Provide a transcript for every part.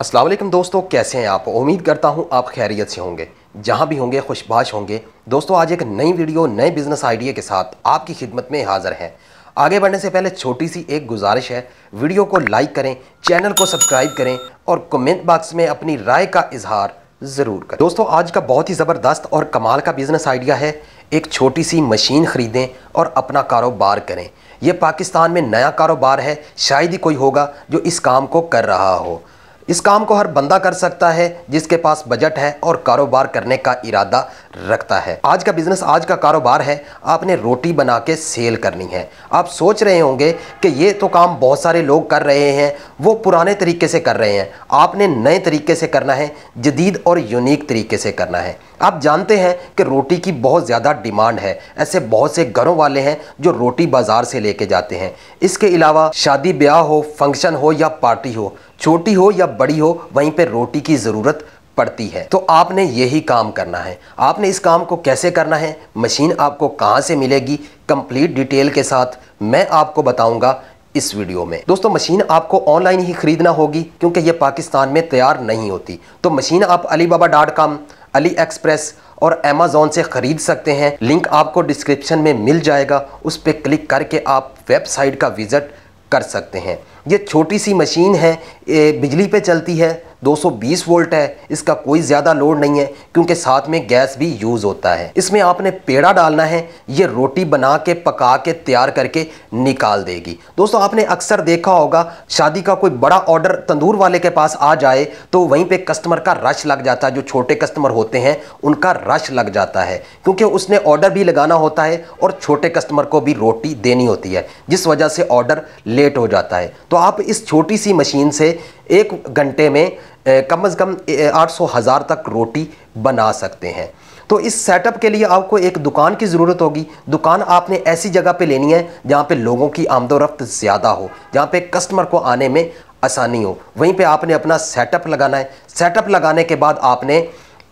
असलम दोस्तों कैसे हैं आप उम्मीद करता हूं आप खैरियत से होंगे जहां भी होंगे खुशबाश होंगे दोस्तों आज एक नई वीडियो नए बिज़नेस आइडिया के साथ आपकी खिदमत में हाजिर हैं आगे बढ़ने से पहले छोटी सी एक गुजारिश है वीडियो को लाइक करें चैनल को सब्सक्राइब करें और कमेंट बॉक्स में अपनी राय का इजहार ज़रूर करें दोस्तों आज का बहुत ही ज़बरदस्त और कमाल का बिज़नेस आइडिया है एक छोटी सी मशीन ख़रीदें और अपना कारोबार करें यह पाकिस्तान में नया कारोबार है शायद ही कोई होगा जो इस काम को कर रहा हो इस काम को हर बंदा कर सकता है जिसके पास बजट है और कारोबार करने का इरादा रखता है आज का बिजनेस आज का कारोबार है आपने रोटी बना के सेल करनी है आप सोच रहे होंगे कि ये तो काम बहुत सारे लोग कर रहे हैं वो पुराने तरीके से कर रहे हैं आपने नए तरीके से करना है जदीद और यूनिक तरीके से करना है आप जानते हैं कि रोटी की बहुत ज़्यादा डिमांड है ऐसे बहुत से घरों वाले हैं जो रोटी बाज़ार से लेके जाते हैं इसके अलावा शादी ब्याह हो फंक्शन हो या पार्टी हो छोटी हो या बड़ी हो वहीं पे रोटी की ज़रूरत पड़ती है तो आपने यही काम करना है आपने इस काम को कैसे करना है मशीन आपको कहाँ से मिलेगी कंप्लीट डिटेल के साथ मैं आपको बताऊंगा इस वीडियो में दोस्तों मशीन आपको ऑनलाइन ही खरीदना होगी क्योंकि ये पाकिस्तान में तैयार नहीं होती तो मशीन आप Alibaba dot com AliExpress और अमेज़ोन से ख़रीद सकते हैं लिंक आपको डिस्क्रिप्शन में मिल जाएगा उस पर क्लिक करके आप वेबसाइट का विज़िट कर सकते हैं ये छोटी सी मशीन है बिजली पे चलती है 220 वोल्ट है इसका कोई ज़्यादा लोड नहीं है क्योंकि साथ में गैस भी यूज़ होता है इसमें आपने पेड़ा डालना है ये रोटी बना के पका के तैयार करके निकाल देगी दोस्तों आपने अक्सर देखा होगा शादी का कोई बड़ा ऑर्डर तंदूर वाले के पास आ जाए तो वहीं पर कस्टमर का रश लग जाता है जो छोटे कस्टमर होते हैं उनका रश लग जाता है क्योंकि उसने ऑर्डर भी लगाना होता है और छोटे कस्टमर को भी रोटी देनी होती है जिस वजह से ऑर्डर लेट हो जाता है तो आप इस छोटी सी मशीन से एक घंटे में कम से कम आठ सौ हज़ार तक रोटी बना सकते हैं तो इस सेटअप के लिए आपको एक दुकान की ज़रूरत होगी दुकान आपने ऐसी जगह पे लेनी है जहाँ पे लोगों की आमदोरफ्त ज़्यादा हो जहाँ पे कस्टमर को आने में आसानी हो वहीं पे आपने अपना सेटअप लगाना है सेटअप लगाने के बाद आपने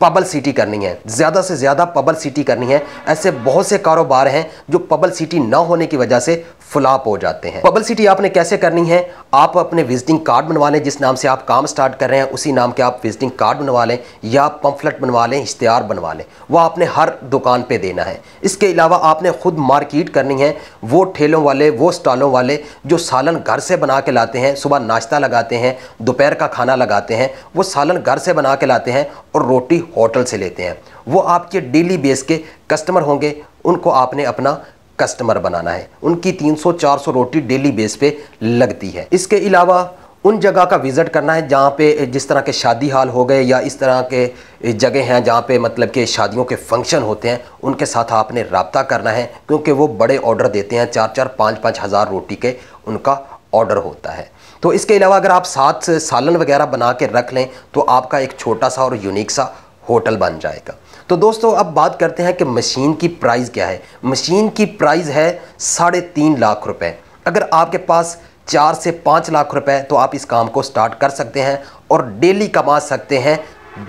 पबल सिटी करनी है ज़्यादा से ज़्यादा पबल सिटी करनी है ऐसे बहुत से कारोबार हैं जो पबल सिटी ना होने की वजह से फ्लॉप हो जाते हैं पबल सिटी आपने कैसे करनी है आप अपने विजिटिंग कार्ड बनवा लें जिस नाम से आप काम स्टार्ट कर रहे हैं उसी नाम के आप विजिटिंग कार्ड बनवा लें या पंफलेट बनवा लें इश्तहार बनवा लें वह आपने हर दुकान पर देना है इसके अलावा आपने खुद मार्किट करनी है वो ठेलों वाले वो स्टॉलों वाले जो सालन घर से बना के लाते हैं सुबह नाश्ता लगाते हैं दोपहर का खाना लगाते हैं वो सालन घर से बना के लाते हैं और रोटी होटल से लेते हैं वो आपके डेली बेस के कस्टमर होंगे उनको आपने अपना कस्टमर बनाना है उनकी 300-400 रोटी डेली बेस पे लगती है इसके अलावा उन जगह का विज़िट करना है जहाँ पे जिस तरह के शादी हाल हो गए या इस तरह के जगह हैं जहाँ पे मतलब कि शादियों के फंक्शन होते हैं उनके साथ आपने रबता करना है क्योंकि वो बड़े ऑर्डर देते हैं चार चार पाँच पाँच हज़ार रोटी के उनका ऑर्डर होता है तो इसके अलावा अगर आप साथ सालन वगैरह बना के रख लें तो आपका एक छोटा सा और यूनिक सा होटल बन जाएगा तो दोस्तों अब बात करते हैं कि मशीन की प्राइस क्या है मशीन की प्राइस है साढ़े तीन लाख रुपए अगर आपके पास चार से पाँच लाख रुपए तो आप इस काम को स्टार्ट कर सकते हैं और डेली कमा सकते हैं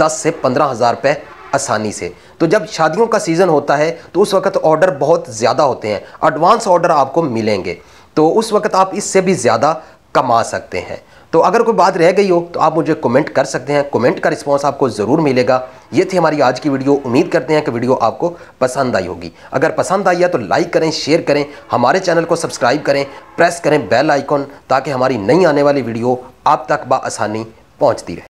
दस से पंद्रह हज़ार रुपये आसानी से तो जब शादियों का सीज़न होता है तो उस वक्त ऑर्डर बहुत ज़्यादा होते हैं एडवांस ऑर्डर आपको मिलेंगे तो उस वक्त आप इससे भी ज़्यादा कमा सकते हैं तो अगर कोई बात रह गई हो तो आप मुझे कमेंट कर सकते हैं कमेंट का रिस्पांस आपको ज़रूर मिलेगा ये थी हमारी आज की वीडियो उम्मीद करते हैं कि वीडियो आपको पसंद आई होगी अगर पसंद आई है तो लाइक करें शेयर करें हमारे चैनल को सब्सक्राइब करें प्रेस करें बेल आइकॉन ताकि हमारी नई आने वाली वीडियो आप तक बसानी पहुँचती रहे